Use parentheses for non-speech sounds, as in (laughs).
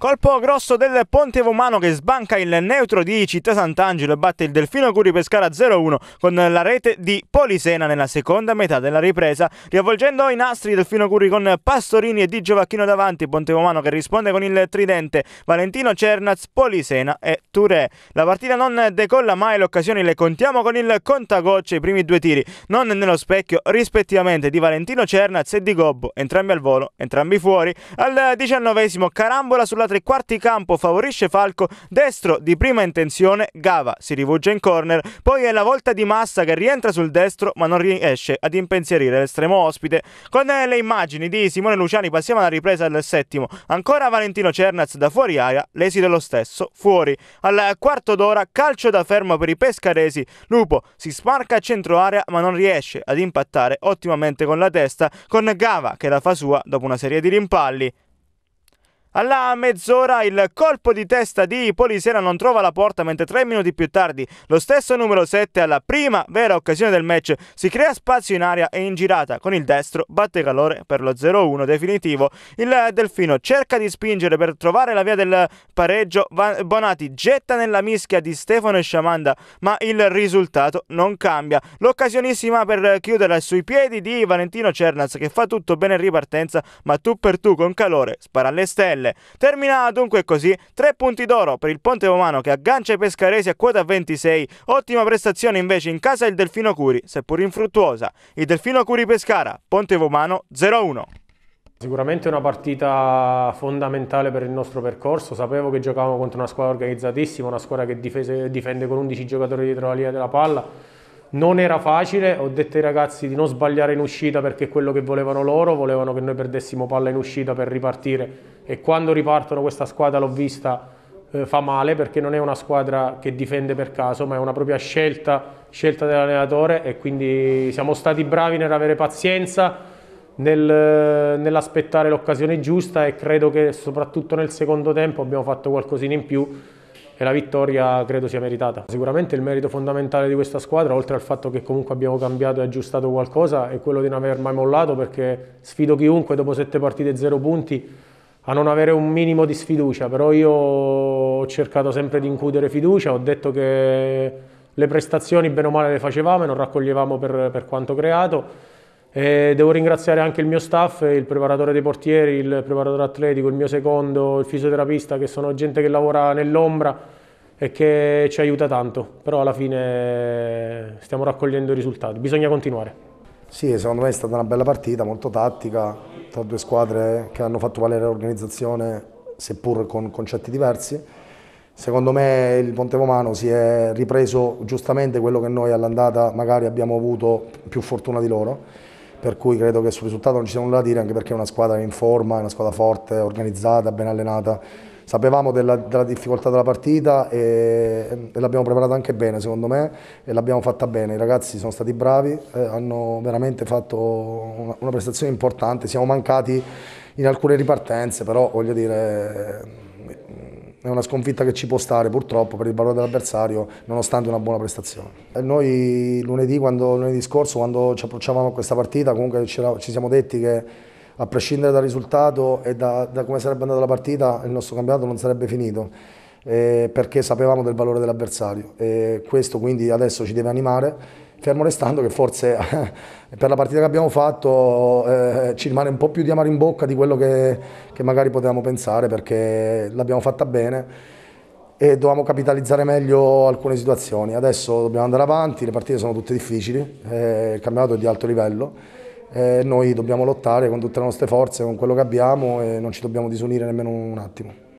Colpo grosso del Ponte Vomano che sbanca il neutro di Città Sant'Angelo e batte il Delfino Curi Pescara 0-1 con la rete di Polisena nella seconda metà della ripresa. Riavvolgendo i nastri Delfino Curi con Pastorini e Di Giovacchino davanti, Ponte Vomano che risponde con il tridente Valentino Cernaz, Polisena e Touré. La partita non decolla mai, le occasioni le contiamo con il contagocce, i primi due tiri non nello specchio rispettivamente di Valentino Cernaz e di Gobbo, entrambi al volo, entrambi fuori. Al diciannovesimo carambola sulla tre quarti campo favorisce Falco, destro di prima intenzione, Gava si rivolge in corner, poi è la volta di Massa che rientra sul destro ma non riesce ad impensierire l'estremo ospite. Con le immagini di Simone Luciani passiamo alla ripresa del settimo, ancora Valentino Cernaz da fuori aria, l'esito lo stesso fuori. Al quarto d'ora calcio da fermo per i pescaresi, Lupo si sparca a centro area ma non riesce ad impattare ottimamente con la testa, con Gava che la fa sua dopo una serie di rimpalli. Alla mezz'ora il colpo di testa di Polisera non trova la porta mentre tre minuti più tardi lo stesso numero 7 alla prima vera occasione del match si crea spazio in aria e in girata con il destro batte calore per lo 0-1 definitivo. Il Delfino cerca di spingere per trovare la via del pareggio Bonati getta nella mischia di Stefano e Sciamanda ma il risultato non cambia. L'occasionissima per chiuderla sui piedi di Valentino Cernaz che fa tutto bene in ripartenza ma tu per tu con calore spara alle stelle. Lamelle. Terminata dunque così, 3 punti d'oro per il Ponte Romano che aggancia i pescaresi a quota 26, ottima prestazione invece in casa il Delfino Curi, seppur infruttuosa. Il Delfino Curi Pescara, Ponte Romano 0-1. Sicuramente una partita fondamentale per il nostro percorso, sapevo che giocavamo contro una squadra organizzatissima, una squadra che difese, difende con 11 giocatori dietro la linea della palla, non era facile, ho detto ai ragazzi di non sbagliare in uscita perché è quello che volevano loro, volevano che noi perdessimo palla in uscita per ripartire e quando ripartono questa squadra l'ho vista eh, fa male perché non è una squadra che difende per caso ma è una propria scelta, scelta dell'allenatore e quindi siamo stati bravi nell'avere pazienza, nel, eh, nell'aspettare l'occasione giusta e credo che soprattutto nel secondo tempo abbiamo fatto qualcosina in più e la vittoria credo sia meritata. Sicuramente il merito fondamentale di questa squadra, oltre al fatto che comunque abbiamo cambiato e aggiustato qualcosa, è quello di non aver mai mollato perché sfido chiunque dopo sette partite e zero punti a non avere un minimo di sfiducia, però io ho cercato sempre di incudere fiducia, ho detto che le prestazioni bene o male le facevamo e non raccoglievamo per, per quanto creato e devo ringraziare anche il mio staff, il preparatore dei portieri, il preparatore atletico, il mio secondo, il fisioterapista, che sono gente che lavora nell'ombra e che ci aiuta tanto, però alla fine stiamo raccogliendo i risultati, bisogna continuare. Sì, secondo me è stata una bella partita, molto tattica, tra due squadre che hanno fatto valere l'organizzazione, seppur con concetti diversi. Secondo me il Romano si è ripreso giustamente quello che noi all'andata magari abbiamo avuto più fortuna di loro per cui credo che sul risultato non ci sia nulla da dire anche perché è una squadra in forma, è una squadra forte, organizzata, ben allenata. Sapevamo della, della difficoltà della partita e, e l'abbiamo preparata anche bene secondo me e l'abbiamo fatta bene, i ragazzi sono stati bravi, eh, hanno veramente fatto una, una prestazione importante, siamo mancati in alcune ripartenze però voglio dire è una sconfitta che ci può stare purtroppo per il valore dell'avversario nonostante una buona prestazione. Noi lunedì, quando, lunedì scorso quando ci approcciavamo a questa partita comunque ci siamo detti che a prescindere dal risultato e da, da come sarebbe andata la partita il nostro campionato non sarebbe finito eh, perché sapevamo del valore dell'avversario e questo quindi adesso ci deve animare fermo restando che forse (laughs) per la partita che abbiamo fatto eh, ci rimane un po' più di amaro in bocca di quello che, che magari potevamo pensare perché l'abbiamo fatta bene e dovevamo capitalizzare meglio alcune situazioni. Adesso dobbiamo andare avanti, le partite sono tutte difficili, eh, il campionato è di alto livello, eh, noi dobbiamo lottare con tutte le nostre forze, con quello che abbiamo e non ci dobbiamo disunire nemmeno un attimo.